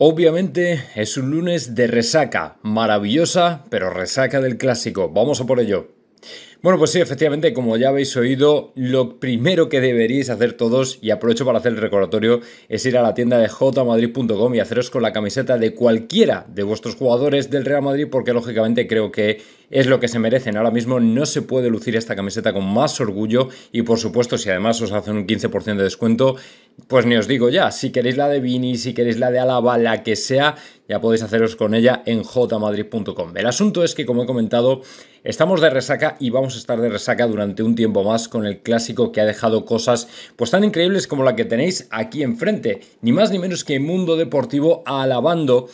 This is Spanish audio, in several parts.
Obviamente es un lunes de resaca, maravillosa, pero resaca del clásico. Vamos a por ello. Bueno, pues sí, efectivamente, como ya habéis oído, lo primero que deberíais hacer todos, y aprovecho para hacer el recordatorio, es ir a la tienda de jmadrid.com y haceros con la camiseta de cualquiera de vuestros jugadores del Real Madrid, porque lógicamente creo que es lo que se merecen. Ahora mismo no se puede lucir esta camiseta con más orgullo y por supuesto si además os hacen un 15% de descuento, pues ni os digo ya, si queréis la de Vini, si queréis la de Alaba, la que sea, ya podéis haceros con ella en jmadrid.com. El asunto es que, como he comentado, estamos de resaca y vamos a estar de resaca durante un tiempo más con el clásico que ha dejado cosas pues tan increíbles como la que tenéis aquí enfrente, ni más ni menos que Mundo Deportivo alabando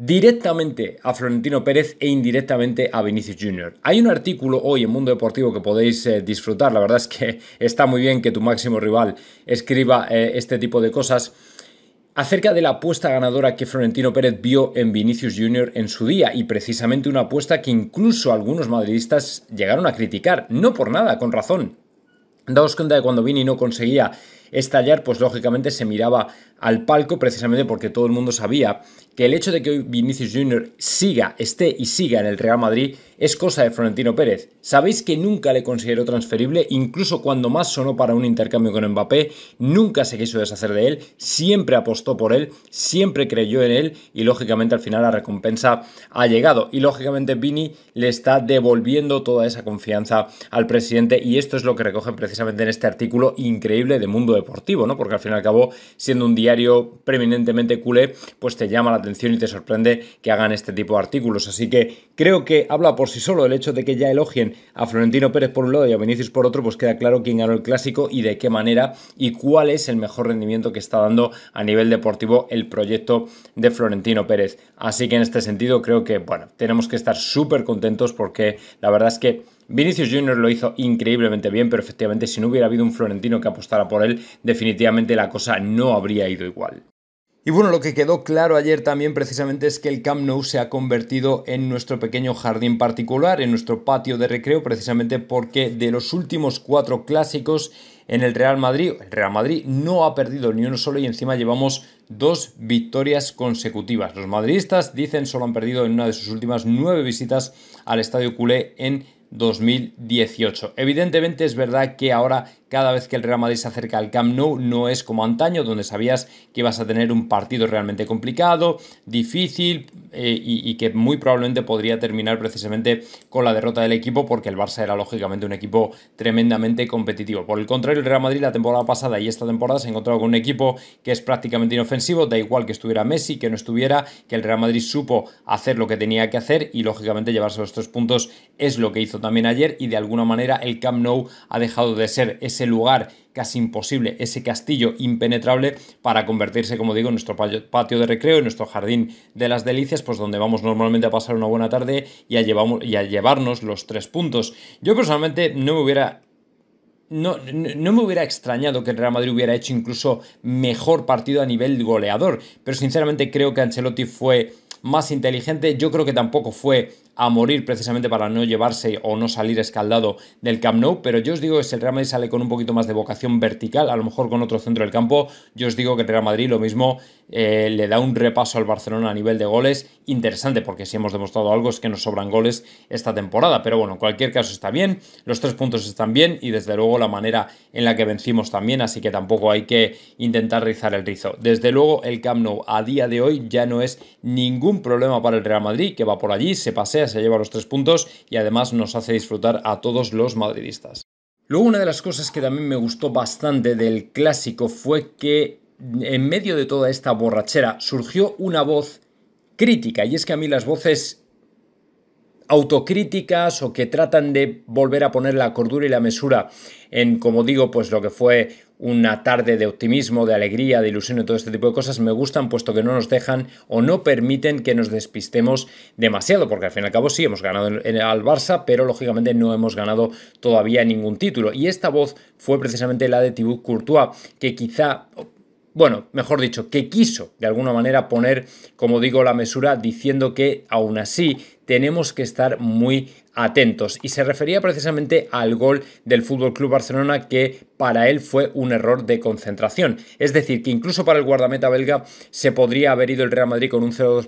directamente a Florentino Pérez e indirectamente a Vinicius Jr. Hay un artículo hoy en Mundo Deportivo que podéis eh, disfrutar, la verdad es que está muy bien que tu máximo rival escriba eh, este tipo de cosas acerca de la apuesta ganadora que Florentino Pérez vio en Vinicius Jr. en su día y precisamente una apuesta que incluso algunos madridistas llegaron a criticar, no por nada, con razón. Daos cuenta de cuando Vini no conseguía estallar, pues lógicamente se miraba al palco precisamente porque todo el mundo sabía que el hecho de que hoy Vinicius Jr. siga, esté y siga en el Real Madrid es cosa de Florentino Pérez. Sabéis que nunca le consideró transferible, incluso cuando más sonó para un intercambio con Mbappé, nunca se quiso deshacer de él, siempre apostó por él, siempre creyó en él y lógicamente al final la recompensa ha llegado. Y lógicamente Vini le está devolviendo toda esa confianza al presidente y esto es lo que recogen precisamente en este artículo increíble de Mundo Deportivo, ¿no? Porque al fin y al cabo, siendo un diario preeminentemente culé, pues te llama la atención y te sorprende que hagan este tipo de artículos. Así que creo que habla por y solo el hecho de que ya elogien a Florentino Pérez por un lado y a Vinicius por otro, pues queda claro quién ganó el clásico y de qué manera y cuál es el mejor rendimiento que está dando a nivel deportivo el proyecto de Florentino Pérez. Así que en este sentido creo que, bueno, tenemos que estar súper contentos porque la verdad es que Vinicius Jr. lo hizo increíblemente bien, pero efectivamente si no hubiera habido un Florentino que apostara por él, definitivamente la cosa no habría ido igual. Y bueno, lo que quedó claro ayer también precisamente es que el Camp Nou se ha convertido en nuestro pequeño jardín particular, en nuestro patio de recreo, precisamente porque de los últimos cuatro clásicos en el Real Madrid, el Real Madrid no ha perdido ni uno solo y encima llevamos dos victorias consecutivas. Los madridistas dicen solo han perdido en una de sus últimas nueve visitas al Estadio Culé en 2018. Evidentemente es verdad que ahora cada vez que el Real Madrid se acerca al Camp Nou no es como antaño, donde sabías que ibas a tener un partido realmente complicado, difícil eh, y, y, que muy probablemente podría terminar precisamente con la derrota del equipo porque el Barça era lógicamente un equipo tremendamente competitivo. Por el contrario, el Real Madrid la temporada pasada y esta temporada se ha encontrado con un equipo que es prácticamente inofensivo, da igual que estuviera Messi, que no estuviera, que el Real Madrid supo hacer lo que tenía que hacer y lógicamente llevarse los tres puntos es lo que hizo también ayer y de alguna manera el Camp Nou ha dejado de ser ese lugar casi imposible, ese castillo impenetrable para convertirse, como digo, en nuestro patio de recreo, en nuestro jardín de las delicias, pues donde vamos normalmente a pasar una buena tarde y a, y a llevarnos los tres puntos. Yo personalmente no me hubiera no, no, me hubiera extrañado que el Real Madrid hubiera hecho incluso mejor partido a nivel goleador, pero sinceramente creo que Ancelotti fue más inteligente, yo creo que tampoco fue a morir precisamente para no llevarse o no salir escaldado del Camp Nou, pero yo os digo que si el Real Madrid sale con un poquito más de vocación vertical, a lo mejor con otro centro del campo, yo os digo que el Real Madrid lo mismo eh, le da un repaso al Barcelona a nivel de goles interesante, porque si hemos demostrado algo es que nos sobran goles esta temporada, pero bueno, en cualquier caso está bien, los tres puntos están bien y desde luego la manera en la que vencimos también, así que tampoco hay que intentar rizar el rizo. Desde luego el Camp Nou a día de hoy ya no es ningún problema para el Real Madrid, que va por allí, se pasea, se lleva los tres puntos y además nos hace disfrutar a todos los madridistas. Luego una de las cosas que también me gustó bastante del clásico fue que en medio de toda esta borrachera surgió una voz crítica y es que a mí las voces autocríticas o que tratan de volver a poner la cordura y la mesura en, como digo, pues lo que fue una tarde de optimismo, de alegría, de ilusión y todo este tipo de cosas me gustan puesto que no nos dejan o no permiten que nos despistemos demasiado, porque al fin y al cabo sí hemos ganado al Barça, pero lógicamente no hemos ganado todavía ningún título. Y esta voz fue precisamente la de Thibaut Courtois, que quizá bueno, mejor dicho, que quiso de alguna manera poner, como digo, la mesura diciendo que aún así tenemos que estar muy atentos. Y se refería precisamente al gol del Fútbol Club Barcelona que para él fue un error de concentración. Es decir, que incluso para el guardameta belga se podría haber ido el Real Madrid con un 0-2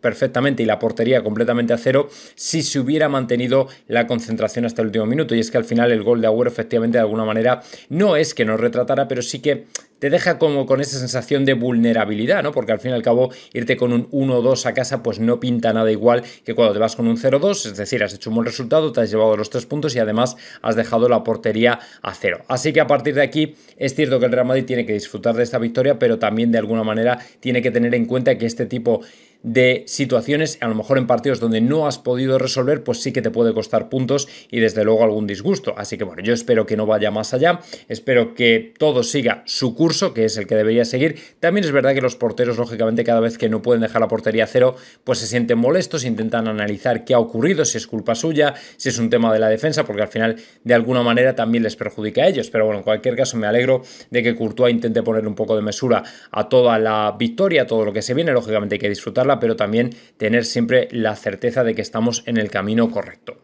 perfectamente y la portería completamente a cero si se hubiera mantenido la concentración hasta el último minuto. Y es que al final el gol de Agüero efectivamente de alguna manera no es que nos retratara, pero sí que te deja como con esa sensación de vulnerabilidad, ¿no? Porque al fin y al cabo irte con un 1-2 a casa pues no pinta nada igual que cuando te vas con un 0-2, es decir, has hecho un resultado, te has llevado los tres puntos y además has dejado la portería a cero. Así que a partir de aquí es cierto que el Real Madrid tiene que disfrutar de esta victoria, pero también de alguna manera tiene que tener en cuenta que este tipo de situaciones, a lo mejor en partidos donde no has podido resolver, pues sí que te puede costar puntos y desde luego algún disgusto. Así que bueno, yo espero que no vaya más allá, espero que todo siga su curso, que es el que debería seguir. También es verdad que los porteros, lógicamente, cada vez que no pueden dejar la portería cero, pues se sienten molestos, intentan analizar qué ha ocurrido, si es culpa suya, si es un tema de la defensa, porque al final de alguna manera también les perjudica a ellos. Pero bueno, en cualquier caso me alegro de que Courtois intente poner un poco de mesura a toda la victoria, a todo lo que se viene, lógicamente hay que disfrutarla pero también tener siempre la certeza de que estamos en el camino correcto.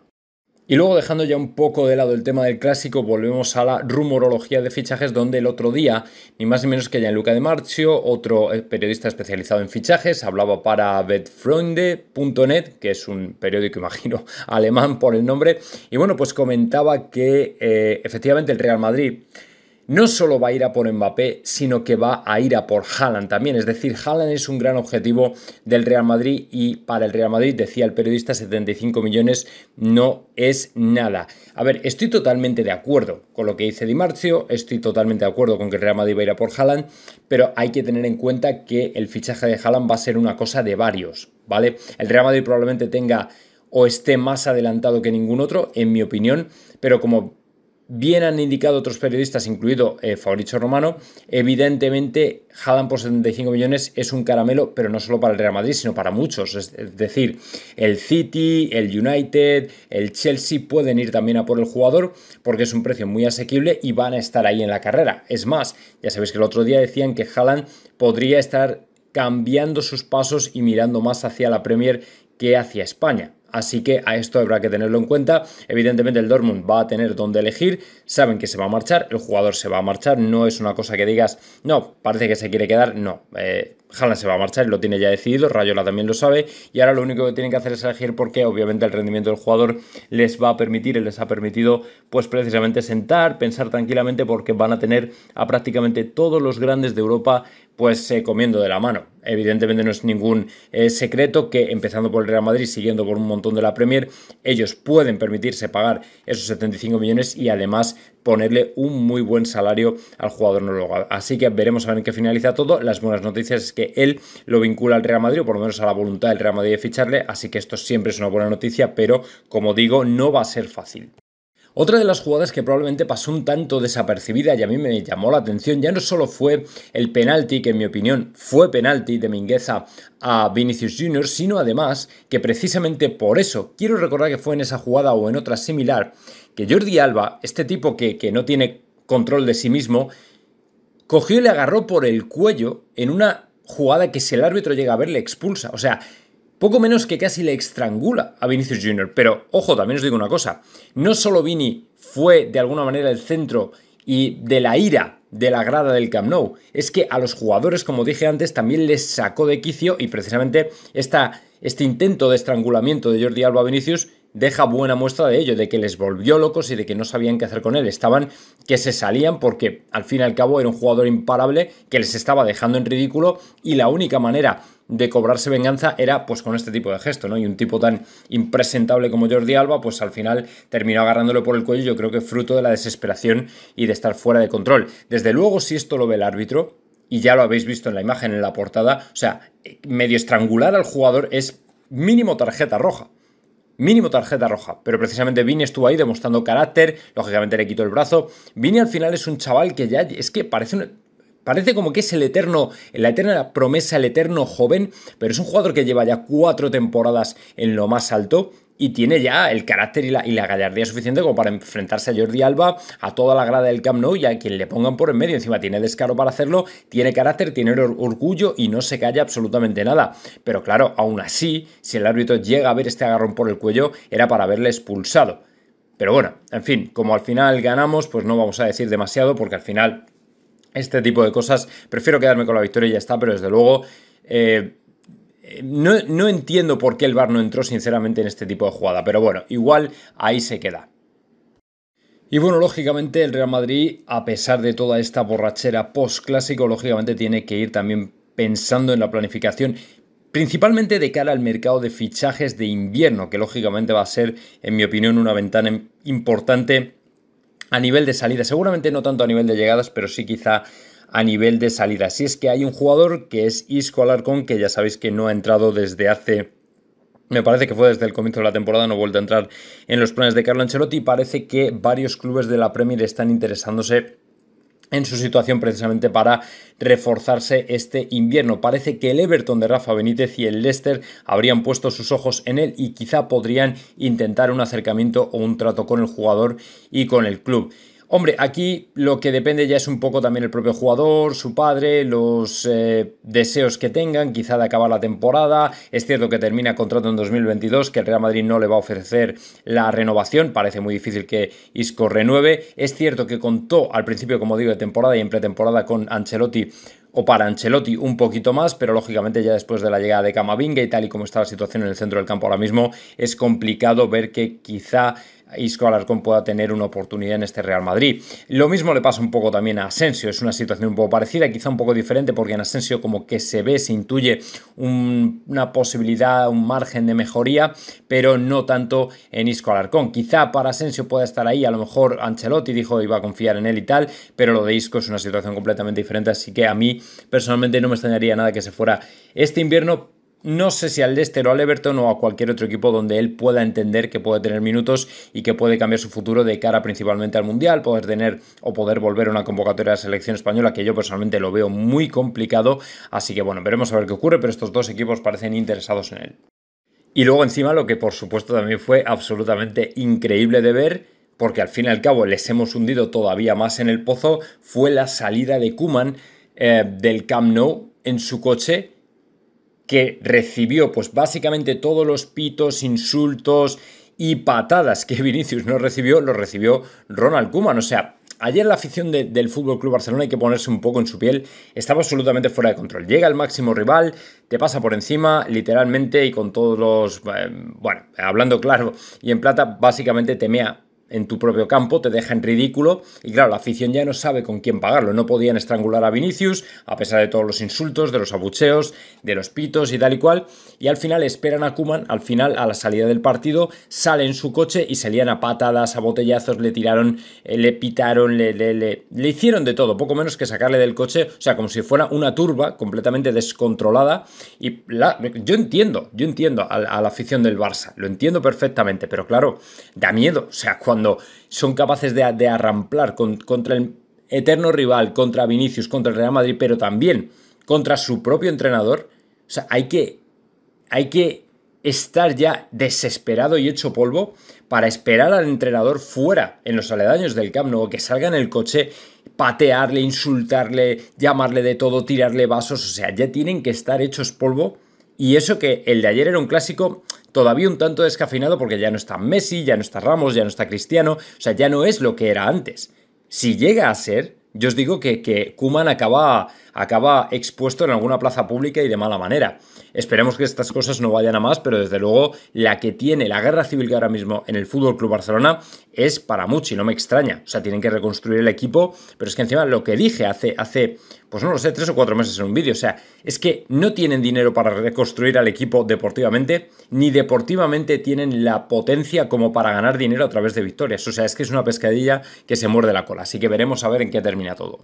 Y luego dejando ya un poco de lado el tema del clásico, volvemos a la rumorología de fichajes, donde el otro día, ni más ni menos que en Luca De Marchio, otro eh, periodista especializado en fichajes, hablaba para Betfreunde.net, que es un periódico, imagino, alemán por el nombre, y bueno, pues comentaba que eh, efectivamente el Real Madrid no solo va a ir a por Mbappé, sino que va a ir a por Haaland también. Es decir, Haaland es un gran objetivo del Real Madrid y para el Real Madrid, decía el periodista, 75 millones no es nada. A ver, estoy totalmente de acuerdo con lo que dice Di Marzio, estoy totalmente de acuerdo con que el Real Madrid va a ir a por Haaland, pero hay que tener en cuenta que el fichaje de Haaland va a ser una cosa de varios, ¿vale? El Real Madrid probablemente tenga o esté más adelantado que ningún otro, en mi opinión, pero como bien han indicado otros periodistas, incluido eh, Fabricio Romano, evidentemente Haaland por 75 millones es un caramelo, pero no solo para el Real Madrid, sino para muchos. Es, decir, el City, el United, el Chelsea pueden ir también a por el jugador porque es un precio muy asequible y van a estar ahí en la carrera. Es más, ya sabéis que el otro día decían que Haaland podría estar cambiando sus pasos y mirando más hacia la Premier que hacia España. Así que a esto habrá que tenerlo en cuenta. Evidentemente el Dortmund va a tener donde elegir. Saben que se va a marchar, el jugador se va a marchar. No es una cosa que digas, no, parece que se quiere quedar. No, eh, se va a marchar lo tiene ya decidido. Rayola también lo sabe. Y ahora lo único que tienen que hacer es elegir porque obviamente el rendimiento del jugador les va a permitir, y les ha permitido pues precisamente sentar, pensar tranquilamente porque van a tener a prácticamente todos los grandes de Europa pues eh, comiendo de la mano. Evidentemente no es ningún eh, secreto que empezando por el Real Madrid, siguiendo por un montón de la Premier, ellos pueden permitirse pagar esos 75 millones y además ponerle un muy buen salario al jugador noruego. Así que veremos a ver en qué finaliza todo. Las buenas noticias es que él lo vincula al Real Madrid, o por lo menos a la voluntad del Real Madrid de ficharle, así que esto siempre es una buena noticia, pero como digo, no va a ser fácil. Otra de las jugadas que probablemente pasó un tanto desapercibida y a mí me llamó la atención ya no solo fue el penalti, que en mi opinión fue penalti de Mingueza a Vinicius Jr., sino además que precisamente por eso, quiero recordar que fue en esa jugada o en otra similar, que Jordi Alba, este tipo que, que no tiene control de sí mismo, cogió y le agarró por el cuello en una jugada que si el árbitro llega a ver le expulsa. O sea, poco menos que casi le estrangula a Vinicius Jr. Pero ojo, también os digo una cosa, no solo Vini fue de alguna manera el centro y de la ira de la grada del Camp Nou, es que a los jugadores, como dije antes, también les sacó de quicio y precisamente este intento de estrangulamiento de Jordi Alba a Vinicius deja buena muestra de ello, de que les volvió locos y de que no sabían qué hacer con él. Estaban que se salían porque al fin y al cabo era un jugador imparable que les estaba dejando en ridículo y la única manera de cobrarse venganza era pues con este tipo de gesto, ¿no? Y un tipo tan impresentable como Jordi Alba, pues al final terminó agarrándolo por el cuello, yo creo que fruto de la desesperación y de estar fuera de control. Desde luego, si esto lo ve el árbitro, y ya lo habéis visto en la imagen, en la portada, o sea, eh, medio estrangular al jugador es mínimo tarjeta roja. Mínimo tarjeta roja, pero precisamente Vini estuvo ahí demostrando carácter, lógicamente le quitó el brazo. Vini al final es un chaval que ya es que parece un, Parece como que es el eterno, la eterna promesa, el eterno joven, pero es un jugador que lleva ya cuatro temporadas en lo más alto y tiene ya el carácter y la, y la, gallardía suficiente como para enfrentarse a Jordi Alba, a toda la grada del Camp Nou y a quien le pongan por en medio. Encima tiene descaro para hacerlo, tiene carácter, tiene orgullo y no se calla absolutamente nada. Pero claro, aún así, si el árbitro llega a ver este agarrón por el cuello, era para haberle expulsado. Pero bueno, en fin, como al final ganamos, pues no vamos a decir demasiado porque al final este tipo de cosas. Prefiero quedarme con la victoria y ya está, pero desde luego... Eh, no, no, entiendo por qué el bar no entró sinceramente en este tipo de jugada, pero bueno, igual ahí se queda. Y bueno, lógicamente el Real Madrid, a pesar de toda esta borrachera post-clásico, lógicamente tiene que ir también pensando en la planificación, principalmente de cara al mercado de fichajes de invierno, que lógicamente va a ser, en mi opinión, una ventana importante a nivel de salida. Seguramente no tanto a nivel de llegadas, pero sí quizá a nivel de salida. Si es que hay un jugador que es Isco Alarcón, que ya sabéis que no ha entrado desde hace... Me parece que fue desde el comienzo de la temporada, no vuelto a entrar en los planes de Carlo Ancelotti parece que varios clubes de la Premier están interesándose en su situación precisamente para reforzarse este invierno. Parece que el Everton de Rafa Benítez y el Leicester habrían puesto sus ojos en él y quizá podrían intentar un acercamiento o un trato con el jugador y con el club. Hombre, aquí lo que depende ya es un poco también el propio jugador, su padre, los eh, deseos que tengan, quizá de acabar la temporada. Es cierto que termina contrato en 2022, que el Real Madrid no le va a ofrecer la renovación, parece muy difícil que Isco renueve. Es cierto que contó al principio, como digo, de temporada y en pretemporada con Ancelotti o para Ancelotti un poquito más, pero lógicamente ya después de la llegada de Camavinga y tal y como está la situación en el centro del campo ahora mismo, es complicado ver que quizá Isco Alarcón pueda tener una oportunidad en este Real Madrid. Lo mismo le pasa un poco también a Asensio, es una situación un poco parecida, quizá un poco diferente, porque en Asensio como que se ve, se intuye una posibilidad, un margen de mejoría, pero no tanto en Isco Alarcón. Quizá para Asensio pueda estar ahí, a lo mejor Ancelotti dijo iba a confiar en él y tal, pero lo de Isco es una situación completamente diferente, así que a mí personalmente no me extrañaría nada que se fuera este invierno, no sé si al Leicester o al Everton o a cualquier otro equipo donde él pueda entender que puede tener minutos y que puede cambiar su futuro de cara principalmente al Mundial, poder tener o poder volver a una convocatoria de selección española que yo personalmente lo veo muy complicado, así que bueno, veremos a ver qué ocurre, pero estos dos equipos parecen interesados en él. Y luego encima lo que por supuesto también fue absolutamente increíble de ver porque al fin y al cabo les hemos hundido todavía más en el pozo, fue la salida de Kuman eh, del Camp Nou en su coche que recibió pues básicamente todos los pitos, insultos y patadas que Vinicius no recibió, lo recibió Ronald Koeman, o sea, Ayer la afición del Fútbol Club Barcelona, hay que ponerse un poco en su piel, estaba absolutamente fuera de control. Llega el máximo rival, te pasa por encima, literalmente, y con todos los. Eh, bueno, hablando claro y en plata, básicamente temea en tu propio campo, te deja en ridículo y claro, la afición ya no sabe con quién pagarlo. No podían estrangular a Vinicius a pesar de todos los insultos, de los abucheos, de los pitos y tal y cual. Y al final esperan a Kuman, al final a la salida del partido, sale en su coche y salían a patadas, a botellazos, le tiraron, eh, le pitaron, le, le, le, hicieron de todo, poco menos que sacarle del coche, o sea, como si fuera una turba completamente descontrolada. Y la, yo entiendo, yo entiendo a, a la afición del Barça, lo entiendo perfectamente, pero claro, da miedo, o sea, cuando cuando son capaces de, arramplar contra el eterno rival, contra Vinicius, contra el Real Madrid, pero también contra su propio entrenador. O sea, hay que, hay que estar ya desesperado y hecho polvo para esperar al entrenador fuera, en los aledaños del Camp Nou, que salga en el coche, patearle, insultarle, llamarle de todo, tirarle vasos. O sea, ya tienen que estar hechos polvo y eso que el de ayer era un clásico todavía un tanto descafinado porque ya no está Messi, ya no está Ramos, ya no está Cristiano, o sea, ya no es lo que era antes. Si llega a ser, yo os digo que, que Kuman acaba acaba expuesto en alguna plaza pública y de mala manera. Esperemos que estas cosas no vayan a más, pero desde luego la que tiene la guerra civil que ahora mismo en el Fútbol Club Barcelona es para mucho y no me extraña. O sea, tienen que reconstruir el equipo, pero es que encima lo que dije hace, hace pues no lo sé, tres o cuatro meses en un vídeo. O sea, es que no tienen dinero para reconstruir al equipo deportivamente, ni deportivamente tienen la potencia como para ganar dinero a través de victorias. O sea, es que es una pescadilla que se muerde la cola. Así que veremos a ver en qué termina todo.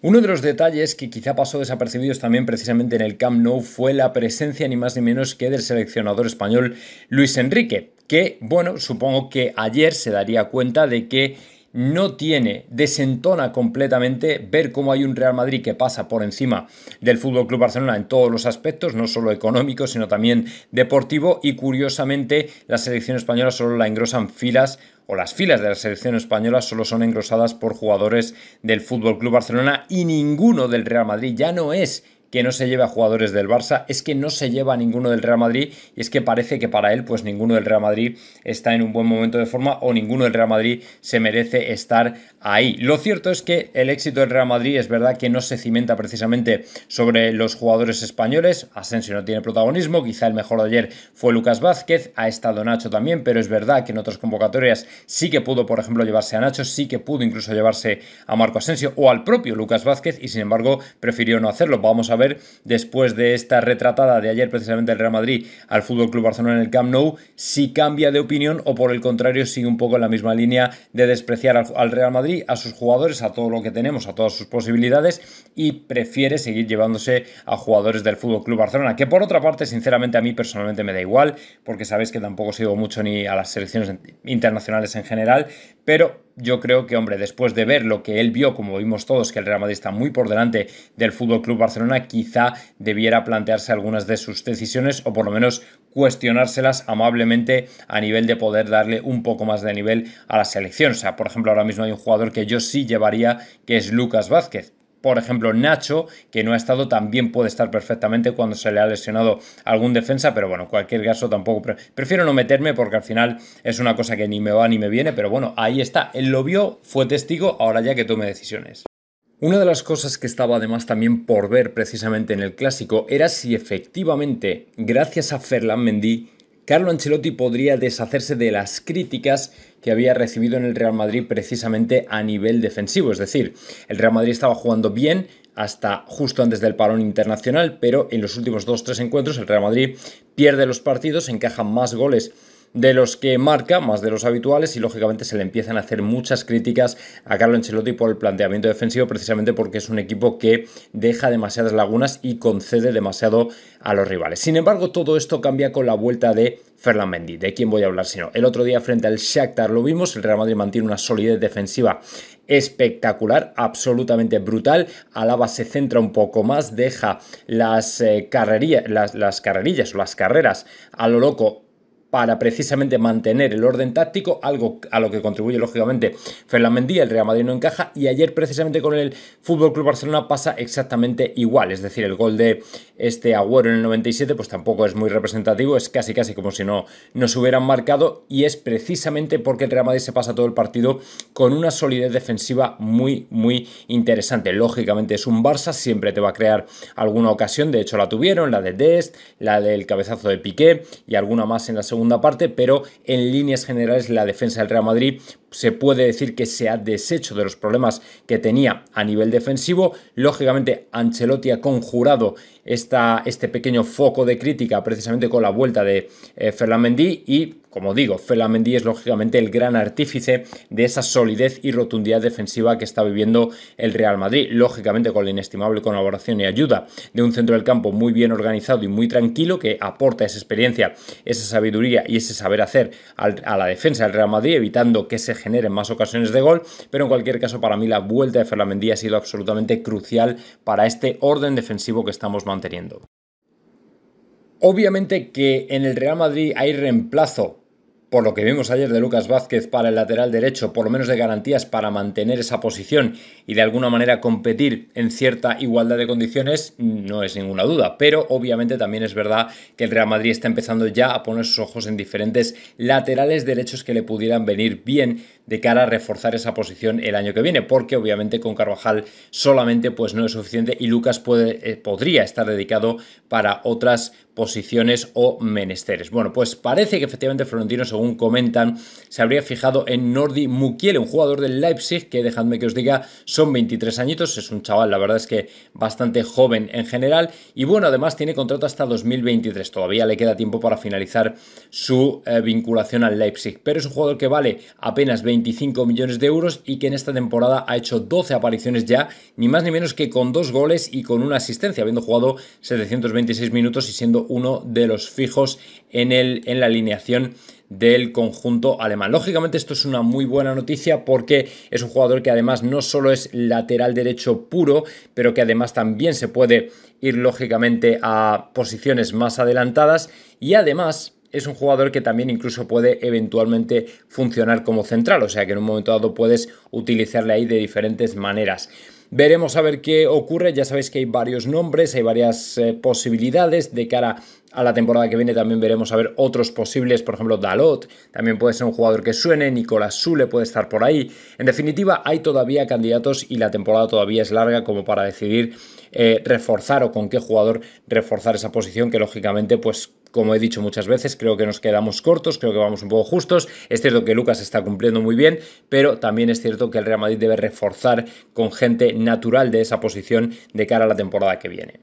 Uno de los detalles que quizá pasó desapercibidos también precisamente en el Camp Nou fue la presencia ni más ni menos que del seleccionador español Luis Enrique, que bueno, supongo que ayer se daría cuenta de que no tiene, desentona completamente ver cómo hay un Real Madrid que pasa por encima del Fútbol Club Barcelona en todos los aspectos, no solo económico, sino también deportivo. Y curiosamente, la selección española solo la engrosan filas o las filas de la selección española solo son engrosadas por jugadores del Fútbol Club Barcelona y ninguno del Real Madrid ya no es que no se lleve a jugadores del Barça, es que no se lleva a ninguno del Real Madrid y es que parece que para él pues ninguno del Real Madrid está en un buen momento de forma o ninguno del Real Madrid se merece estar ahí. Lo cierto es que el éxito del Real Madrid es verdad que no se cimenta precisamente sobre los jugadores españoles, Asensio no tiene protagonismo, quizá el mejor de ayer fue Lucas Vázquez, ha estado Nacho también, pero es verdad que en otras convocatorias sí que pudo por ejemplo llevarse a Nacho, sí que pudo incluso llevarse a Marco Asensio o al propio Lucas Vázquez y sin embargo prefirió no hacerlo. Vamos a ver después de esta retratada de ayer precisamente el Real Madrid al Fútbol Club Barcelona en el Camp Nou, si cambia de opinión o por el contrario sigue un poco en la misma línea de despreciar al, Real Madrid, a sus jugadores, a todo lo que tenemos, a todas sus posibilidades y prefiere seguir llevándose a jugadores del Fútbol Club Barcelona, que por otra parte, sinceramente a mí personalmente me da igual, porque sabéis que tampoco sigo mucho ni a las selecciones internacionales en general, pero yo creo que, hombre, después de ver lo que él vio, como vimos todos, que el Real Madrid está muy por delante del Fútbol Club Barcelona, quizá debiera plantearse algunas de sus decisiones o por lo menos cuestionárselas amablemente a nivel de poder darle un poco más de nivel a la selección. O sea, por ejemplo, ahora mismo hay un jugador que yo sí llevaría, que es Lucas Vázquez por ejemplo, Nacho, que no ha estado, también puede estar perfectamente cuando se le ha lesionado algún defensa, pero bueno, cualquier caso tampoco. prefiero no meterme porque al final es una cosa que ni me va ni me viene, pero bueno, ahí está. Él lo vio, fue testigo, ahora ya que tome decisiones. Una de las cosas que estaba además también por ver precisamente en el clásico era si efectivamente, gracias a Ferland Mendy, Carlo Ancelotti podría deshacerse de las críticas que había recibido en el Real Madrid precisamente a nivel defensivo. Es decir, el Real Madrid estaba jugando bien, hasta justo antes del parón internacional, pero en los últimos 2-3 encuentros el Real Madrid pierde los partidos, encaja más goles de los que marca, más de los habituales, y lógicamente se le empiezan a hacer muchas críticas a Carlo Ancelotti por el planteamiento defensivo, precisamente porque es un equipo que deja demasiadas lagunas y concede demasiado a los rivales. Sin embargo, todo esto cambia con la vuelta de Fernand Mendy. ¿De quien voy a hablar sino? El otro día frente al Shakhtar lo vimos, el Real Madrid mantiene una solidez defensiva espectacular, absolutamente brutal. Alaba se centra un poco más, deja las, eh, las, las carrerillas o las carreras a lo loco para precisamente mantener el orden táctico, algo a lo que contribuye lógicamente Fernández Mendía, el Real Madrid no encaja y ayer precisamente con el FC Barcelona pasa exactamente igual, es decir, el gol de este Agüero en el 97 pues tampoco es muy representativo, es casi casi como si no nos hubieran marcado y es precisamente porque el Real Madrid se pasa todo el partido con una solidez defensiva muy muy interesante. Lógicamente es un Barça, siempre te va a crear alguna ocasión, de hecho la tuvieron, la de Dest, la del cabezazo de Piqué y alguna más en la segunda parte, pero en líneas generales la defensa del Real Madrid se puede decir que se ha deshecho de los problemas que tenía a nivel defensivo. Lógicamente, Ancelotti ha conjurado esta, este pequeño foco de crítica precisamente con la vuelta de eh, y como digo, Felamendi es lógicamente el gran artífice de esa solidez y rotundidad defensiva que está viviendo el Real Madrid, lógicamente con la inestimable colaboración y ayuda de un centro del campo muy bien organizado y muy tranquilo que aporta esa experiencia, esa sabiduría y ese saber hacer a la defensa del Real Madrid, evitando que se generen más ocasiones de gol, pero en cualquier caso para mí la vuelta de Mendy ha sido absolutamente crucial para este orden defensivo que estamos manteniendo. Obviamente que en el Real Madrid hay reemplazo, por lo que vimos ayer de Lucas Vázquez para el lateral derecho, por lo menos de garantías para mantener esa posición y de alguna manera competir en cierta igualdad de condiciones, no es ninguna duda. Pero obviamente también es verdad que el Real Madrid está empezando ya a poner sus ojos en diferentes laterales derechos que le pudieran venir bien de cara a reforzar esa posición el año que viene, porque obviamente con Carvajal solamente pues no es suficiente y Lucas puede, eh, podría estar dedicado para otras posiciones o menesteres. Bueno, pues parece que efectivamente Florentino, según comentan, se habría fijado en Nordi Mukiele, un jugador del Leipzig que, dejadme que os diga, son 23 añitos, es un chaval, la verdad es que bastante joven en general y bueno, además tiene contrato hasta 2023, todavía le queda tiempo para finalizar su eh, vinculación al Leipzig, pero es un jugador que vale apenas 20 25 millones de euros y que en esta temporada ha hecho 12 apariciones ya, ni más ni menos que con dos goles y con una asistencia, habiendo jugado 726 minutos y siendo uno de los fijos en, el, en la alineación del conjunto alemán. Lógicamente esto es una muy buena noticia porque es un jugador que además no solo es lateral derecho puro, pero que además también se puede ir lógicamente a posiciones más adelantadas y además es un jugador que también incluso puede eventualmente funcionar como central, o sea que en un momento dado puedes utilizarle ahí de diferentes maneras. Veremos a ver qué ocurre, ya sabéis que hay varios nombres, hay varias eh, posibilidades de cara a la temporada que viene también veremos a ver otros posibles, por ejemplo Dalot, también puede ser un jugador que suene, Nicolás Sule puede estar por ahí. En definitiva, hay todavía candidatos y la temporada todavía es larga como para decidir eh, reforzar o con qué jugador reforzar esa posición que lógicamente pues como he dicho muchas veces, creo que nos quedamos cortos, creo que vamos un poco justos. Es cierto que Lucas está cumpliendo muy bien, pero también es cierto que el Real Madrid debe reforzar con gente natural de esa posición de cara a la temporada que viene.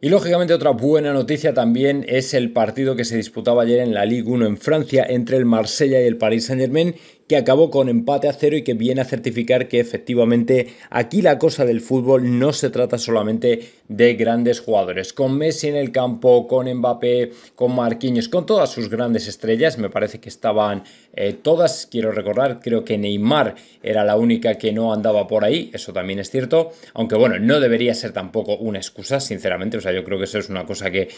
Y lógicamente otra buena noticia también es el partido que se disputaba ayer en la Ligue 1 en Francia entre el Marsella y el Paris Saint-Germain que acabó con empate a cero y que viene a certificar que efectivamente aquí la cosa del fútbol no se trata solamente de grandes jugadores. Con Messi en el campo, con Mbappé, con Marquinhos, con todas sus grandes estrellas, me parece que estaban eh, todas, quiero recordar, creo que Neymar era la única que no andaba por ahí, eso también es cierto, aunque bueno, no debería ser tampoco una excusa, sinceramente, o sea, yo creo que eso es una cosa que...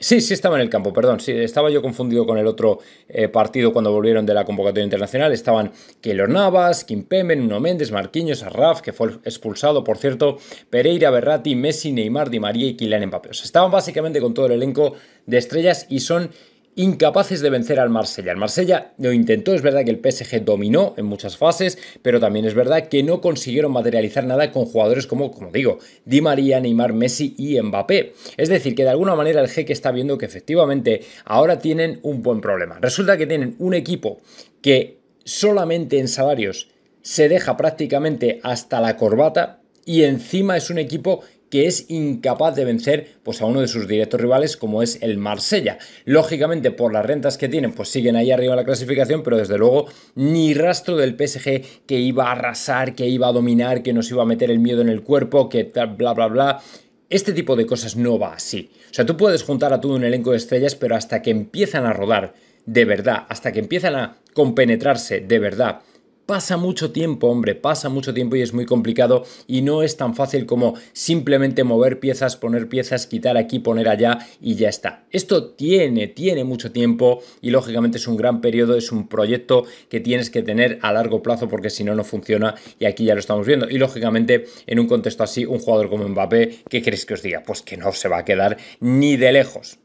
Sí, sí estaba en el campo, perdón, sí, estaba yo confundido con el otro eh, partido cuando volvieron de la convocatoria internacional, estaban Keylor Navas, pemen, Nuno Méndez, Marquinhos, Arraf, que fue expulsado, por cierto, Pereira, Berrati, Messi, Neymar, Di María y Kylian Mbappé. estaban básicamente con todo el elenco de estrellas y son incapaces de vencer al Marsella. El Marsella lo intentó, es verdad que el PSG dominó en muchas fases, pero también es verdad que no consiguieron materializar nada con jugadores como, como digo, Di María, Neymar, Messi y Mbappé. Es decir, que de alguna manera el que está viendo que efectivamente ahora tienen un buen problema. Resulta que tienen un equipo que solamente en salarios se deja prácticamente hasta la corbata y encima es un equipo que es incapaz de vencer pues, a uno de sus directos rivales como es el Marsella. Lógicamente por las rentas que tienen pues siguen ahí arriba la clasificación, pero desde luego ni rastro del PSG que iba a arrasar, que iba a dominar, que nos iba a meter el miedo en el cuerpo, que bla, bla, bla. Este tipo de cosas no va así. O sea, tú puedes juntar a todo un elenco de estrellas, pero hasta que empiezan a rodar de verdad, hasta que empiezan a compenetrarse de verdad, pasa mucho tiempo, hombre, pasa mucho tiempo y es muy complicado y no es tan fácil como simplemente mover piezas, poner piezas, quitar aquí, poner allá y ya está. Esto tiene, tiene mucho tiempo y lógicamente es un gran periodo, es un proyecto que tienes que tener a largo plazo porque si no, no funciona y aquí ya lo estamos viendo. Y lógicamente en un contexto así, un jugador como Mbappé, ¿qué crees que os diga? Pues que no se va a quedar ni de lejos.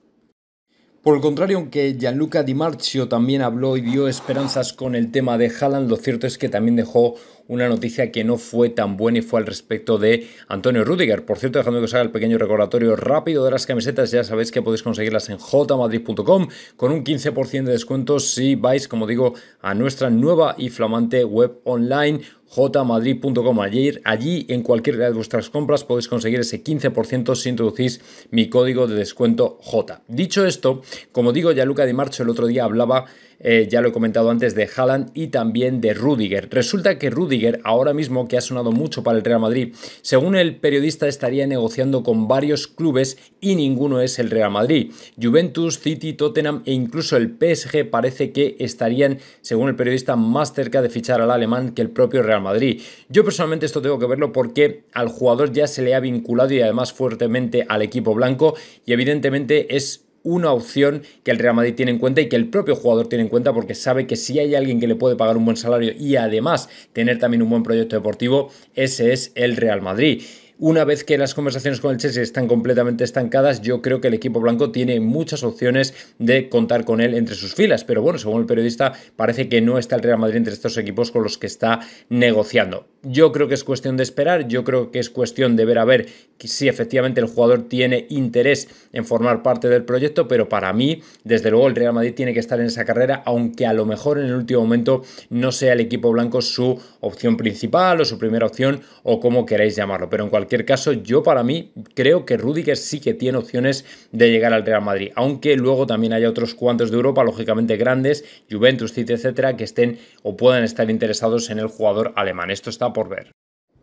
Por el contrario, aunque Gianluca Di Marzio también habló y dio esperanzas con el tema de Haaland, lo cierto es que también dejó una noticia que no fue tan buena y fue al respecto de Antonio Rudiger. Por cierto, dejando que os haga el pequeño recordatorio rápido de las camisetas, ya sabéis que podéis conseguirlas en jmadrid.com con un 15% de descuento si vais, como digo, a nuestra nueva y flamante web online jmadrid.com. Allí, en cualquier de vuestras compras podéis conseguir ese 15% si introducís mi código de descuento J. Dicho esto, como digo, ya Luca Di Marcho el otro día hablaba eh, ya lo he comentado antes, de Haaland y también de Rudiger. Resulta que Rudiger, ahora mismo que ha sonado mucho para el Real Madrid, según el periodista estaría negociando con varios clubes y ninguno es el Real Madrid. Juventus, City, Tottenham e incluso el PSG parece que estarían, según el periodista, más cerca de fichar al alemán que el propio Real Madrid. Yo personalmente esto tengo que verlo porque al jugador ya se le ha vinculado y además fuertemente al equipo blanco y evidentemente es una opción que el Real Madrid tiene en cuenta y que el propio jugador tiene en cuenta porque sabe que si hay alguien que le puede pagar un buen salario y además tener también un buen proyecto deportivo, ese es el Real Madrid. Una vez que las conversaciones con el Chelsea están completamente estancadas, yo creo que el equipo blanco tiene muchas opciones de contar con él entre sus filas. Pero bueno, según el periodista, parece que no está el Real Madrid entre estos equipos con los que está negociando. Yo creo que es cuestión de esperar, yo creo que es cuestión de ver a ver si efectivamente el jugador tiene interés en formar parte del proyecto, pero para mí, desde luego, el Real Madrid tiene que estar en esa carrera, aunque a lo mejor en el último momento no sea el equipo blanco su opción principal o su primera opción o como queráis llamarlo. Pero en cualquier caso, yo para mí creo que Rudiger sí que tiene opciones de llegar al Real Madrid, aunque luego también haya otros cuantos de Europa, lógicamente grandes, Juventus, City, etcétera, que estén o puedan estar interesados en el jugador alemán. Esto está ver.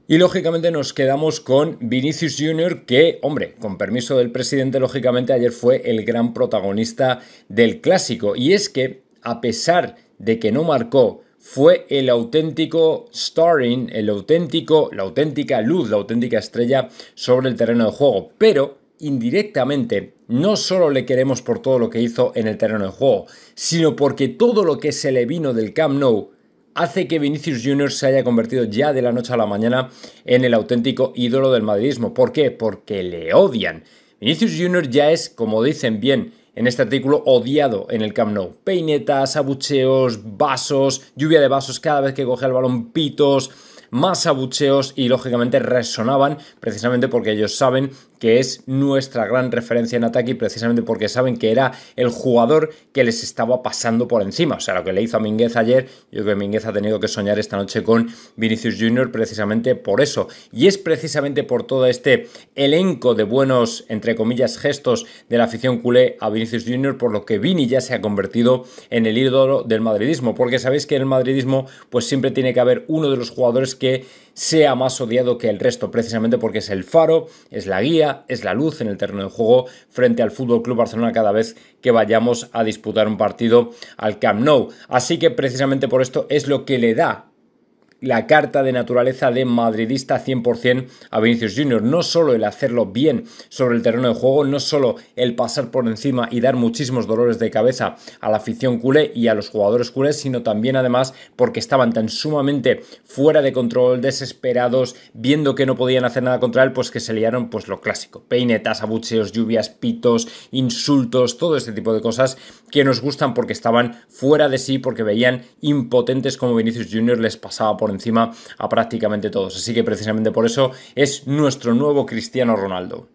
Y lógicamente nos quedamos con Vinicius Jr., que, hombre, con permiso del presidente, lógicamente ayer fue el gran protagonista del clásico. Y es que, a pesar de que no marcó, fue el auténtico starring, el auténtico, la auténtica luz, la auténtica estrella sobre el terreno de juego. Pero, indirectamente, no solo le queremos por todo lo que hizo en el terreno de juego, sino porque todo lo que se le vino del Camp Nou hace que Vinicius Jr. se haya convertido ya de la noche a la mañana en el auténtico ídolo del madridismo. ¿Por qué? Porque le odian. Vinicius Jr. ya es, como dicen bien en este artículo, odiado en el Camp Nou. Peinetas, abucheos, vasos, lluvia de vasos cada vez que coge el balón, pitos más abucheos y lógicamente resonaban precisamente porque ellos saben que es nuestra gran referencia en ataque precisamente porque saben que era el jugador que les estaba pasando por encima. O sea, lo que le hizo a Minguez ayer, yo creo que Minguez ha tenido que soñar esta noche con Vinicius Junior precisamente por eso. Y es precisamente por todo este elenco de buenos, entre comillas, gestos de la afición culé a Vinicius Junior por lo que Vini ya se ha convertido en el ídolo del madridismo. Porque sabéis que en el madridismo pues siempre tiene que haber uno de los jugadores que sea más odiado que el resto, precisamente porque es el faro, es la guía, es la luz en el terreno de juego frente al Fútbol Club Barcelona cada vez que vayamos a disputar un partido al Camp Nou. Así que precisamente por esto es lo que le da la carta de naturaleza de madridista 100% a Vinicius Jr., No solo el hacerlo bien sobre el terreno de juego, no solo el pasar por encima y dar muchísimos dolores de cabeza a la afición culé y a los jugadores culés, sino también además porque estaban tan sumamente fuera de control, desesperados, viendo que no podían hacer nada contra él, pues que se liaron pues lo clásico, peinetas, abucheos, lluvias, pitos, insultos, todo este tipo de cosas que nos gustan porque estaban fuera de sí, porque veían impotentes como Vinicius Jr. les pasaba por encima a prácticamente todos. Así que precisamente por eso es nuestro nuevo Cristiano Ronaldo.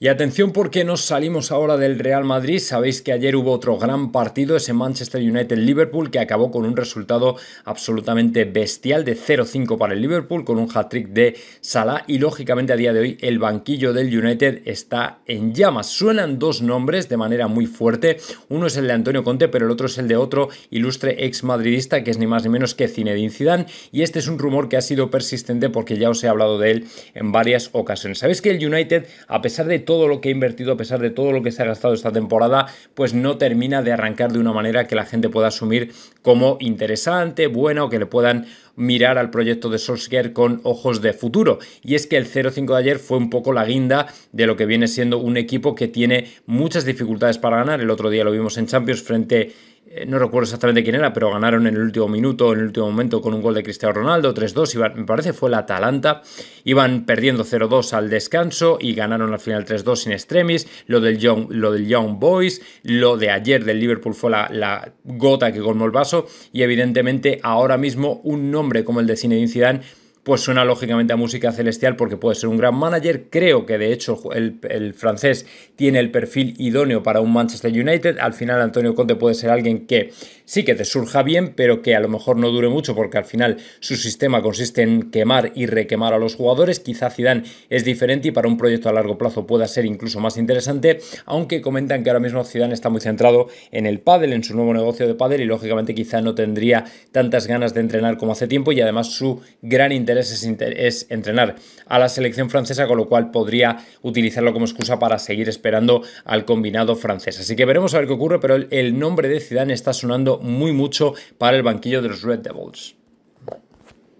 Y atención porque nos salimos ahora del Real Madrid. Sabéis que ayer hubo otro gran partido, ese Manchester United-Liverpool, que acabó con un resultado absolutamente bestial de 0-5 para el Liverpool, con un hat-trick de Salah. Y lógicamente a día de hoy el banquillo del United está en llamas. Suenan dos nombres de manera muy fuerte. Uno es el de Antonio Conte, pero el otro es el de otro ilustre ex-madridista, que es ni más ni menos que Zinedine Zidane. Y este es un rumor que ha sido persistente porque ya os he hablado de él en varias ocasiones. Sabéis que el United, a pesar de todo lo que ha invertido, a pesar de todo lo que se ha gastado esta temporada, pues no termina de arrancar de una manera que la gente pueda asumir como interesante, buena o que le puedan mirar al proyecto de Solskjaer con ojos de futuro. Y es que el 0-5 de ayer fue un poco la guinda de lo que viene siendo un equipo que tiene muchas dificultades para ganar. El otro día lo vimos en Champions frente a eh, no recuerdo exactamente quién era, pero ganaron en el último minuto, en el último momento, con un gol de Cristiano Ronaldo, 3-2, me parece fue la Atalanta. Iban perdiendo 0-2 al descanso y ganaron al final 3-2 sin extremis. Lo del, young, lo del Boys, lo de ayer del Liverpool fue la, la gota que colmó el vaso. Y evidentemente ahora mismo un nombre como el de Zinedine Zidane pues suena lógicamente a música celestial porque puede ser un gran manager. Creo que de hecho el, el francés tiene el perfil idóneo para un Manchester United. Al final Antonio Conte puede ser alguien que sí que te surja bien, pero que a lo mejor no dure mucho porque al final su sistema consiste en quemar y requemar a los jugadores. Quizá Zidane es diferente y para un proyecto a largo plazo pueda ser incluso más interesante, aunque comentan que ahora mismo Zidane está muy centrado en el pádel, en su nuevo negocio de pádel y lógicamente quizá no tendría tantas ganas de entrenar como hace tiempo y además su gran interés es, es entrenar a la selección francesa, con lo cual podría utilizarlo como excusa para seguir esperando al combinado francés. Así que veremos a ver qué ocurre, pero el nombre de Zidane está sonando muy mucho para el banquillo de los Red Devils.